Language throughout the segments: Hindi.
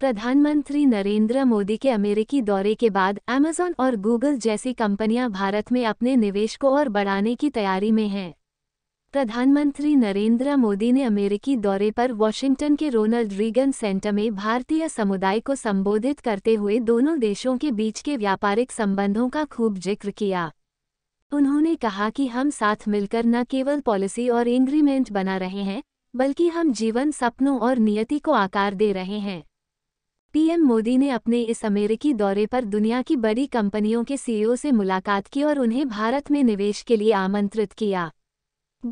प्रधानमंत्री नरेंद्र मोदी के अमेरिकी दौरे के बाद अमेजॉन और गूगल जैसी कंपनियां भारत में अपने निवेश को और बढ़ाने की तैयारी में हैं प्रधानमंत्री नरेंद्र मोदी ने अमेरिकी दौरे पर वॉशिंगटन के रोनल्ड रीगन सेंटर में भारतीय समुदाय को संबोधित करते हुए दोनों देशों के बीच के व्यापारिक संबंधों का खूब जिक्र किया उन्होंने कहा कि हम साथ मिलकर न केवल पॉलिसी और एग्रीमेंट बना रहे हैं बल्कि हम जीवन सपनों और नियति को आकार दे रहे हैं पीएम मोदी ने अपने इस अमेरिकी दौरे पर दुनिया की बड़ी कंपनियों के सीईओ से मुलाकात की और उन्हें भारत में निवेश के लिए आमंत्रित किया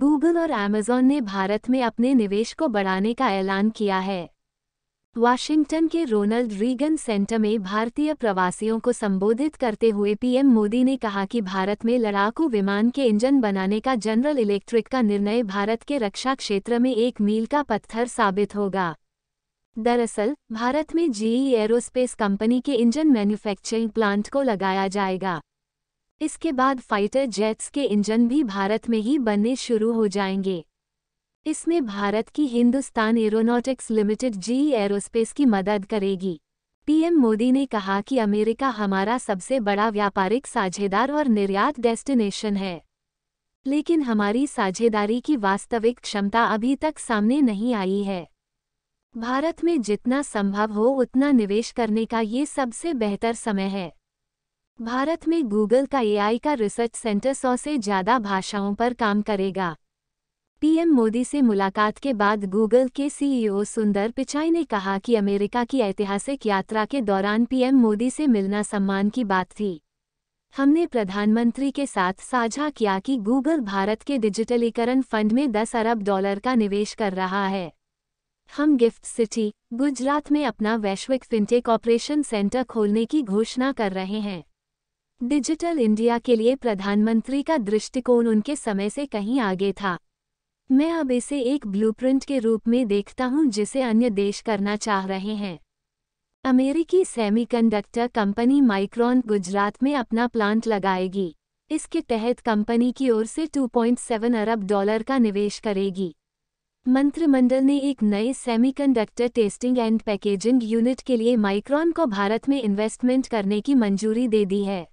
गूगल और अमेजॉन ने भारत में अपने निवेश को बढ़ाने का ऐलान किया है वाशिंगटन के रोनल्ड रीगन सेंटर में भारतीय प्रवासियों को संबोधित करते हुए पीएम मोदी ने कहा कि भारत में लड़ाकू विमान के इंजन बनाने का जनरल इलेक्ट्रिक का निर्णय भारत के रक्षा क्षेत्र में एक मील का पत्थर साबित होगा दरअसल भारत में जीई एरोस्पेस कंपनी के इंजन मैन्युफैक्चरिंग प्लांट को लगाया जाएगा इसके बाद फाइटर जेट्स के इंजन भी भारत में ही बनने शुरू हो जाएंगे इसमें भारत की Hindustan aeronautics limited GE aerospace की मदद करेगी पीएम मोदी ने कहा कि अमेरिका हमारा सबसे बड़ा व्यापारिक साझेदार और निर्यात डेस्टिनेशन है लेकिन हमारी साझेदारी की वास्तविक क्षमता अभी तक सामने नहीं आई है भारत में जितना संभव हो उतना निवेश करने का ये सबसे बेहतर समय है भारत में गूगल का एआई का रिसर्च सेंटर सौ से ज़्यादा भाषाओं पर काम करेगा पीएम मोदी से मुलाकात के बाद गूगल के सीईओ e सुंदर पिचाई ने कहा कि अमेरिका की ऐतिहासिक यात्रा के दौरान पीएम मोदी से मिलना सम्मान की बात थी हमने प्रधानमंत्री के साथ साझा किया कि गूगल भारत के डिजिटलीकरण फंड में 10 अरब डॉलर का निवेश कर रहा है हम गिफ्ट सिटी गुजरात में अपना वैश्विक फिनटेक ऑपरेशन सेंटर खोलने की घोषणा कर रहे हैं डिजिटल इंडिया के लिए प्रधानमंत्री का दृष्टिकोण उनके समय से कहीं आगे था मैं अब इसे एक ब्लूप्रिंट के रूप में देखता हूं जिसे अन्य देश करना चाह रहे हैं अमेरिकी सेमीकंडक्टर कंपनी माइक्रॉन गुजरात में अपना प्लांट लगाएगी इसके तहत कंपनी की ओर से 2.7 अरब डॉलर का निवेश करेगी मंत्रिमंडल ने एक नए semiconductor testing and packaging unit के लिए माइक्रॉन को भारत में इन्वेस्टमेंट करने की मंजूरी दे दी है